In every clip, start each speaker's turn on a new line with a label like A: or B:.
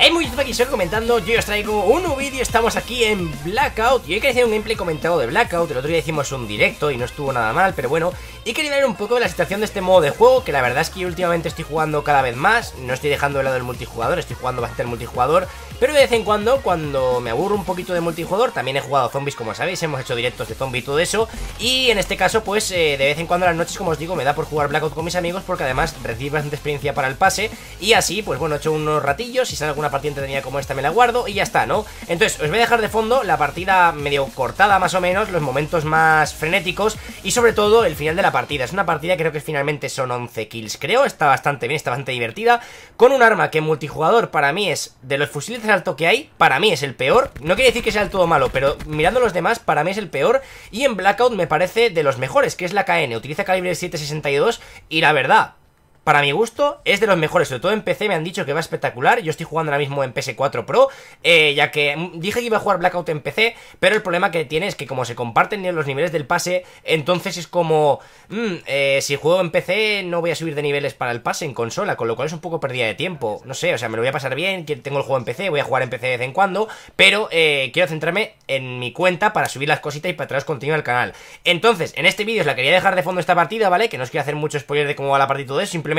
A: Hey muy aquí soy comentando, yo os traigo un nuevo vídeo, estamos aquí en Blackout y hoy quería hacer un gameplay comentado de Blackout, el otro día hicimos un directo y no estuvo nada mal, pero bueno, y quería ver un poco de la situación de este modo de juego, que la verdad es que últimamente estoy jugando cada vez más, no estoy dejando de lado el multijugador, estoy jugando bastante el multijugador, pero de vez en cuando, cuando me aburro un poquito de multijugador, también he jugado zombies, como sabéis, hemos hecho directos de zombie y todo eso. Y en este caso, pues eh, de vez en cuando las noches, como os digo, me da por jugar Blackout con mis amigos porque además recibo bastante experiencia para el pase. Y así, pues bueno, he hecho unos ratillos, si sale alguna partida entretenida como esta me la guardo y ya está, ¿no? Entonces, os voy a dejar de fondo la partida medio cortada más o menos, los momentos más frenéticos y sobre todo el final de la partida. Es una partida que creo que finalmente son 11 kills, creo, está bastante bien, está bastante divertida, con un arma que multijugador para mí es de los fusiles alto que hay, para mí es el peor. No quiere decir que sea el todo malo, pero mirando los demás, para mí es el peor. Y en Blackout me parece de los mejores, que es la KN. Utiliza calibre 7.62 y la verdad, para mi gusto, es de los mejores, sobre todo en PC me han dicho que va espectacular, yo estoy jugando ahora mismo en PS4 Pro, eh, ya que mm, dije que iba a jugar Blackout en PC, pero el problema que tiene es que como se comparten los niveles del pase, entonces es como, mm, eh, si juego en PC no voy a subir de niveles para el pase en consola, con lo cual es un poco pérdida de tiempo, no sé, o sea, me lo voy a pasar bien, tengo el juego en PC, voy a jugar en PC de vez en cuando, pero eh, quiero centrarme en mi cuenta para subir las cositas y para traeros contenido al canal. Entonces, en este vídeo os la quería dejar de fondo esta partida, ¿vale? Que no os quiero hacer mucho spoiler de cómo va la partida y todo eso, simplemente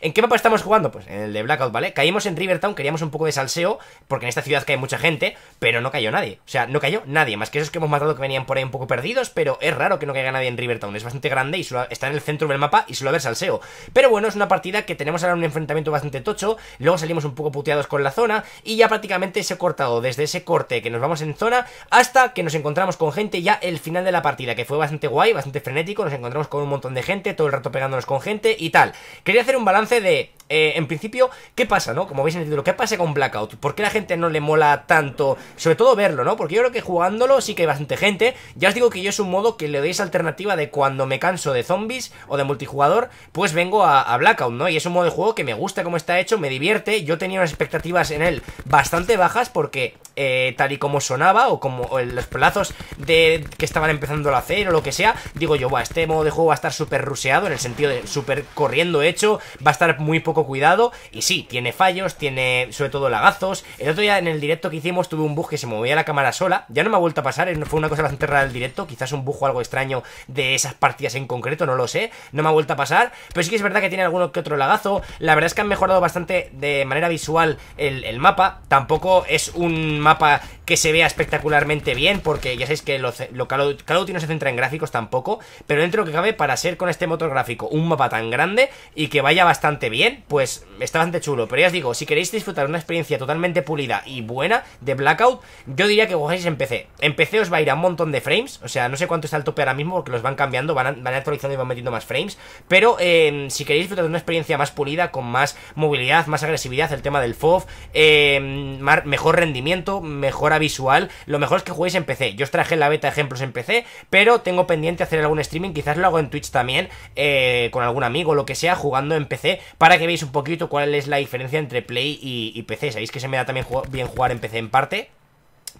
A: ¿En qué mapa estamos jugando? Pues en el de Blackout, ¿vale? Caímos en Rivertown, queríamos un poco de salseo, porque en esta ciudad cae mucha gente, pero no cayó nadie. O sea, no cayó nadie, más que esos que hemos matado que venían por ahí un poco perdidos, pero es raro que no caiga nadie en Rivertown. Es bastante grande y está en el centro del mapa y suele haber salseo. Pero bueno, es una partida que tenemos ahora un enfrentamiento bastante tocho, luego salimos un poco puteados con la zona y ya prácticamente se ha cortado desde ese corte que nos vamos en zona hasta que nos encontramos con gente ya el final de la partida, que fue bastante guay, bastante frenético, nos encontramos con un montón de gente, todo el rato pegándonos con gente y tal. Quería hacer un balance de, eh, en principio, ¿qué pasa, no? Como veis en el título, ¿qué pasa con Blackout? ¿Por qué la gente no le mola tanto? Sobre todo verlo, ¿no? Porque yo creo que jugándolo sí que hay bastante gente. Ya os digo que yo es un modo que le doy esa alternativa de cuando me canso de zombies o de multijugador, pues vengo a, Blackout, ¿no? Y es un modo de juego que me gusta como está hecho, me divierte. Yo tenía unas expectativas en él bastante bajas porque eh, tal y como sonaba o como los plazos de que estaban empezando a hacer o lo que sea, digo yo, buah, este modo de juego va a estar súper ruseado en el sentido de súper corriendo hecho va a estar muy poco cuidado. Y sí, tiene fallos, tiene sobre todo lagazos. El otro día en el directo que hicimos tuve un bug que se movía la cámara sola. Ya no me ha vuelto a pasar, eh, fue una cosa bastante rara el directo. Quizás un bug o algo extraño de esas partidas en concreto, no lo sé. No me ha vuelto a pasar. Pero sí que es verdad que tiene alguno que otro lagazo. La verdad es que han mejorado bastante de manera visual el, mapa. Tampoco es un mapa que se vea espectacularmente bien, porque ya sabéis que lo, lo no se centra en gráficos tampoco, pero dentro de lo que cabe para ser con este motor gráfico un mapa tan grande y que vaya bastante bien, pues está bastante chulo. Pero ya os digo, si queréis disfrutar una experiencia totalmente pulida y buena de Blackout, yo diría que jugáis en PC. En PC os va a ir a un montón de frames, o sea, no sé cuánto está el tope ahora mismo porque los van cambiando, van, actualizando y van metiendo más frames. Pero em, si queréis disfrutar de una experiencia más pulida, con más movilidad, más agresividad, el tema del FOV, em, mejor rendimiento, mejora visual, lo mejor es que juguéis en PC. Yo os traje la beta ejemplos en PC, pero tengo pendiente hacer algún streaming, quizás lo hago en Twitch también, eh, con algún amigo, lo que sea, jugando en PC para que veáis un poquito cuál es la diferencia entre Play y, PC. Sabéis que se me da también bien jugar en PC en parte.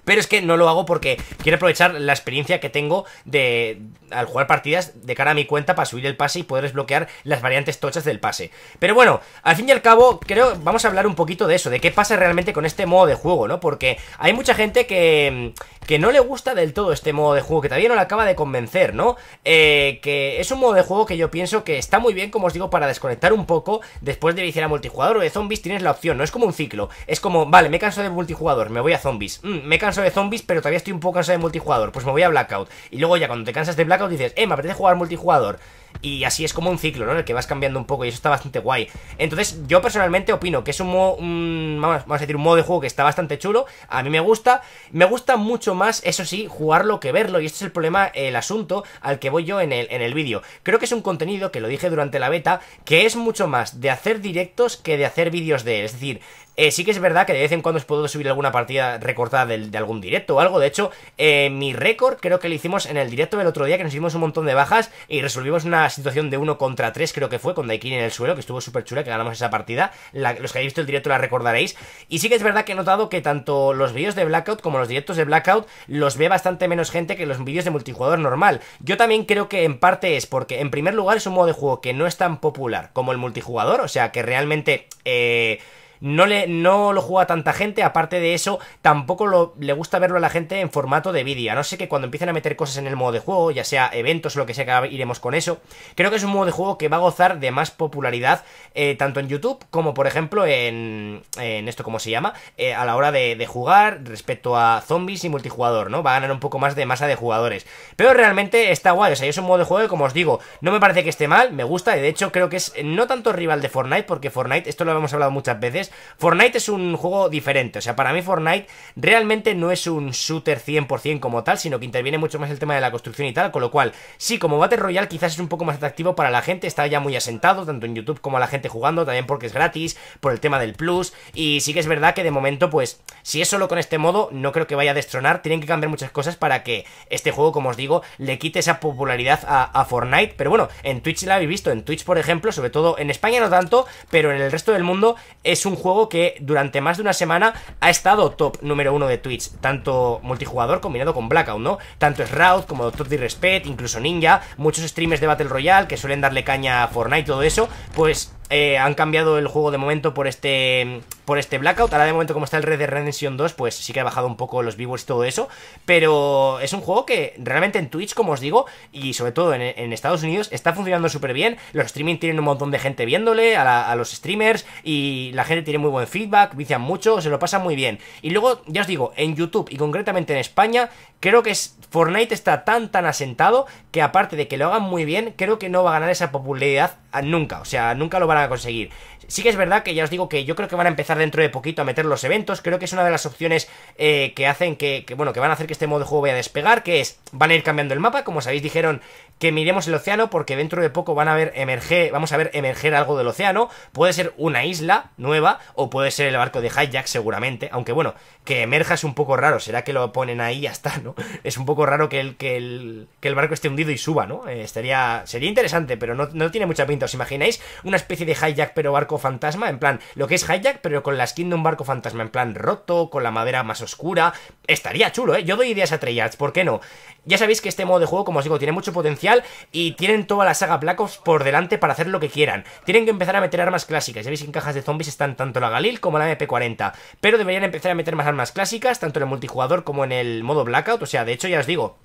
A: Pero es que no lo hago porque quiero aprovechar la experiencia que tengo de al jugar partidas de cara a mi cuenta para subir el pase y poder desbloquear las variantes tochas del pase. Pero bueno, al fin y al cabo, creo vamos a hablar un poquito de eso, de qué pasa realmente con este modo de juego, ¿no? Porque hay mucha gente que, que no le gusta del todo este modo de juego, que todavía no lo acaba de convencer, ¿no? Eh, que es un modo de juego que yo pienso que está muy bien, como os digo, para desconectar un poco después de iniciar a multijugador o de zombies, tienes la opción, no es como un ciclo, es como, vale, me canso de multijugador, me voy a zombies, mm, me canso de zombies, pero todavía estoy un poco cansado de multijugador. Pues me voy a Blackout. Y luego ya cuando te cansas de Blackout dices, eh, me apetece jugar multijugador. Y así es como un ciclo, ¿no? En el que vas cambiando un poco y eso está bastante guay. Entonces, yo personalmente opino que es un modo, vamos, a decir, un modo de juego que está bastante chulo. A mí me gusta. Me gusta mucho más, eso sí, jugarlo que verlo. Y este es el problema, el asunto al que voy yo en el, en el vídeo. Creo que es un contenido, que lo dije durante la beta, que es mucho más de hacer directos que de hacer vídeos de él. Es decir, eh, sí que es verdad que de vez en cuando os puedo subir alguna partida recortada del, algún directo o algo. De hecho, eh, mi récord creo que lo hicimos en el directo del otro día, que nos hicimos un montón de bajas y resolvimos una situación de 1 contra 3, creo que fue, con Daikin en el suelo, que estuvo súper chula, que ganamos esa partida. los que hayáis visto el directo la recordaréis. Y sí que es verdad que he notado que tanto los vídeos de Blackout como los directos de Blackout los ve bastante menos gente que los vídeos de multijugador normal. Yo también creo que en parte es porque, en primer lugar, es un modo de juego que no es tan popular como el multijugador, o sea, que realmente... Eh, no, le, no lo juega tanta gente, aparte de eso, tampoco le gusta verlo a la gente en formato de vídeo, no sé que cuando empiecen a meter cosas en el modo de juego, ya sea eventos o lo que sea, que iremos con eso, creo que es un modo de juego que va a gozar de más popularidad, eh, tanto en YouTube como, por ejemplo, en, en esto, ¿cómo se llama? Eh, a la hora de, jugar respecto a zombies y multijugador, ¿no? Va a ganar un poco más de masa de jugadores. Pero realmente está guay, o sea, es un modo de juego que, como os digo, no me parece que esté mal, me gusta, de hecho creo que es no tanto rival de Fortnite, porque Fortnite, esto lo hemos hablado muchas veces, Fortnite es un juego diferente. O sea, para mí Fortnite realmente no es un shooter 100% como tal, sino que interviene mucho más el tema de la construcción y tal. Con lo cual, sí, como Battle Royale quizás es un poco más atractivo para la gente. Está ya muy asentado, tanto en YouTube como a la gente jugando, también porque es gratis, por el tema del plus. Y sí que es verdad que de momento, pues, si es solo con este modo, no creo que vaya a destronar. Tienen que cambiar muchas cosas para que este juego, como os digo, le quite esa popularidad a, a Fortnite. Pero bueno, en Twitch la habéis visto. En Twitch, por ejemplo, sobre todo en España no tanto, pero en el resto del mundo es un juego que durante más de una semana ha estado top número uno de Twitch, tanto multijugador combinado con Blackout, ¿no? Tanto Shroud como Doctor Disrespect, incluso Ninja, muchos streamers de Battle Royale que suelen darle caña a Fortnite y todo eso, pues eh, han cambiado el juego de momento por este por este Blackout. Ahora de momento como está el Red Dead Redemption 2, pues sí que ha bajado un poco los viewers y todo eso, pero es un juego que realmente en Twitch, como os digo, y sobre todo en, Estados Unidos, está funcionando súper bien. Los streaming tienen un montón de gente viéndole, a, los streamers, y la gente tiene muy buen feedback, vician mucho, se lo pasa muy bien. Y luego, ya os digo, en YouTube y concretamente en España, creo que Fortnite está tan tan asentado que aparte de que lo hagan muy bien, creo que no va a ganar esa popularidad nunca, o sea, nunca lo van a conseguir. Sí que es verdad que ya os digo que yo creo que van a empezar dentro de poquito a meter los eventos. Creo que es una de las opciones eh, que hacen que, bueno, que van a hacer que este modo de juego vaya a despegar, que es, van a ir cambiando el mapa. Como sabéis, dijeron que miremos el océano porque dentro de poco van a ver emerger, vamos a ver emerger algo del océano. Puede ser una isla nueva o puede ser el barco de Hijack seguramente. Aunque bueno, que emerja es un poco raro. ¿Será que lo ponen ahí y ya está, no? Es un poco raro que el, que el, barco esté hundido y suba, ¿no? Eh, estaría, sería interesante, pero no, no tiene mucha pinta. ¿Os imagináis una especie de Hijack pero barco fantasma, en plan, lo que es Hijack, pero con la skin de un barco fantasma, en plan roto, con la madera más oscura. Estaría chulo, ¿eh? Yo doy ideas a Treyarch, ¿por qué no? Ya sabéis que este modo de juego, como os digo, tiene mucho potencial y tienen toda la saga Black Ops por delante para hacer lo que quieran. Tienen que empezar a meter armas clásicas. Ya veis que en cajas de zombies están tanto la Galil como la MP40. Pero deberían empezar a meter más armas clásicas, tanto en el multijugador como en el modo Blackout. O sea, de hecho, ya os digo,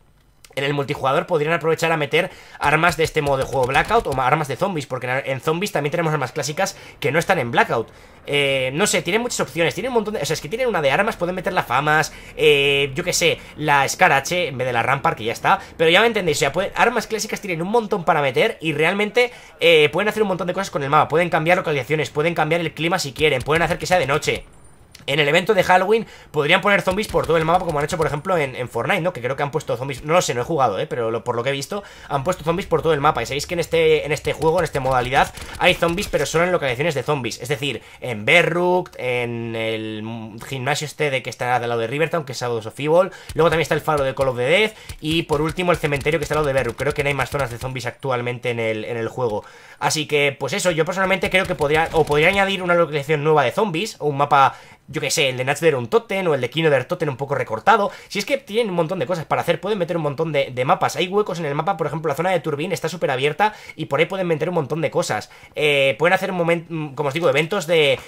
A: en el multijugador podrían aprovechar a meter armas de este modo de juego Blackout o armas de zombies, porque en zombies también tenemos armas clásicas que no están en Blackout. Eh, no sé, tienen muchas opciones, tienen un montón de... O sea, es que tienen una de armas, pueden meter la famas, eh, yo que sé, la escarache en vez de la Rampart, que ya está. Pero ya me entendéis, o sea, armas clásicas tienen un montón para meter y realmente eh, pueden hacer un montón de cosas con el mapa. Pueden cambiar localizaciones, pueden cambiar el clima si quieren, pueden hacer que sea de noche en el evento de Halloween podrían poner zombies por todo el mapa, como han hecho, por ejemplo, en, Fortnite, ¿no? Que creo que han puesto zombies, no lo sé, no he jugado, ¿eh? Pero por lo que he visto, han puesto zombies por todo el mapa. Y sabéis que en este, en este juego, en esta modalidad, hay zombies, pero solo en localizaciones de zombies. Es decir, en Berrug, en el gimnasio este de que está al lado de Rivertown, que es Shadows of Evil. Luego también está el faro de Call of the Dead. Y por último, el cementerio que está al lado de Berrug. Creo que no hay más zonas de zombies actualmente en el, en el juego. Así que, pues eso, yo personalmente creo que podría, o podría añadir una localización nueva de zombies, o un mapa yo qué sé, el de Natchder un Totem o el de Kino de Totem un poco recortado. Si es que tienen un montón de cosas para hacer, pueden meter un montón de, mapas. Hay huecos en el mapa, por ejemplo, la zona de Turbine está súper abierta y por ahí pueden meter un montón de cosas. Eh, pueden hacer, un mm, como os digo, eventos de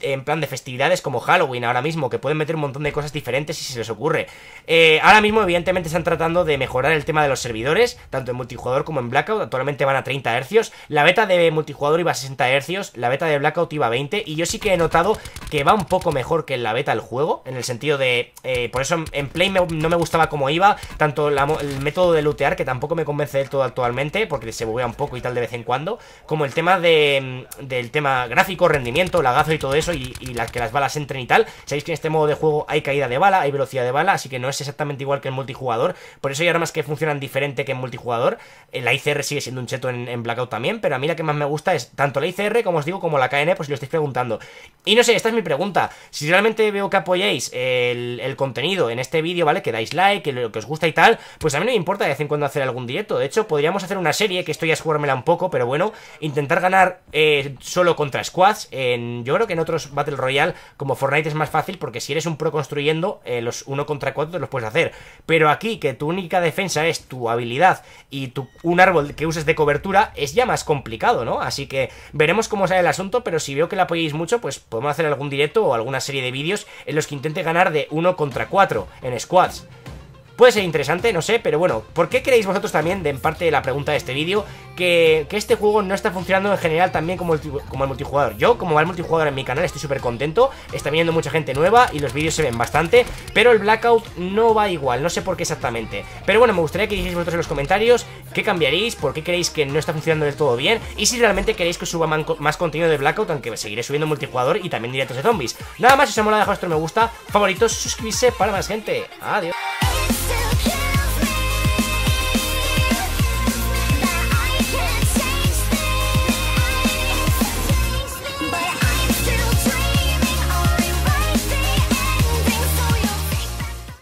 A: en plan de festividades como Halloween ahora mismo, que pueden meter un montón de cosas diferentes si se les ocurre. Eh, ahora mismo, evidentemente, están tratando de mejorar el tema de los servidores, tanto en multijugador como en Blackout. Actualmente van a 30 Hercios, La beta de multijugador iba a 60 Hercios, la beta de Blackout iba a 20 y yo sí que he notado que va un poco mejor mejor que en la beta el juego, en el sentido de... Eh, por eso en, Play no me gustaba como iba, tanto el método de lootear, que tampoco me convence del todo actualmente, porque se buguea un poco y tal de vez en cuando, como el tema de, mm, del tema gráfico, rendimiento, lagazo y todo eso, y, las que las balas entren y tal. Sabéis que en este modo de juego hay caída de bala, hay velocidad de bala, así que no es exactamente igual que en multijugador, por eso hay armas que funcionan diferente que en multijugador. Eh, la ICR sigue siendo un cheto en, Blackout también, pero a mí la que más me gusta es tanto la ICR, como os digo, como la KN, pues si lo estáis preguntando. Y no sé, esta es mi pregunta. Si realmente veo que apoyáis el, contenido en este vídeo, ¿vale? Que dais like, que lo que os gusta y tal, pues a mí no me importa de vez en cuando hacer algún directo. De hecho, podríamos hacer una serie, que esto ya es jugármela un poco, pero bueno, intentar ganar eh, solo contra squads. En, yo creo que en otros Battle Royale, como Fortnite, es más fácil porque si eres un pro construyendo, eh, los uno contra cuatro te los puedes hacer. Pero aquí, que tu única defensa es tu habilidad y tu, un árbol que uses de cobertura, es ya más complicado, ¿no? Así que veremos cómo sale el asunto, pero si veo que la apoyáis mucho, pues podemos hacer algún directo o algunas serie de vídeos en los que intente ganar de 1 contra 4 en squads. Puede ser interesante, no sé, pero bueno, ¿por qué creéis vosotros también, de en parte de la pregunta de este vídeo, que, este juego no está funcionando en general también como como el multijugador? Yo, como va el multijugador en mi canal, estoy súper contento, está viniendo mucha gente nueva y los vídeos se ven bastante, pero el Blackout no va igual, no sé por qué exactamente. Pero bueno, me gustaría que dijerais vosotros en los comentarios qué cambiaréis, por qué creéis que no está funcionando del todo bien y si realmente queréis que suba más contenido de Blackout, aunque seguiré subiendo multijugador y también directos de zombies. Nada más, si os ha molado, dejad vuestro me gusta, favoritos, suscribirse para más gente. Adiós.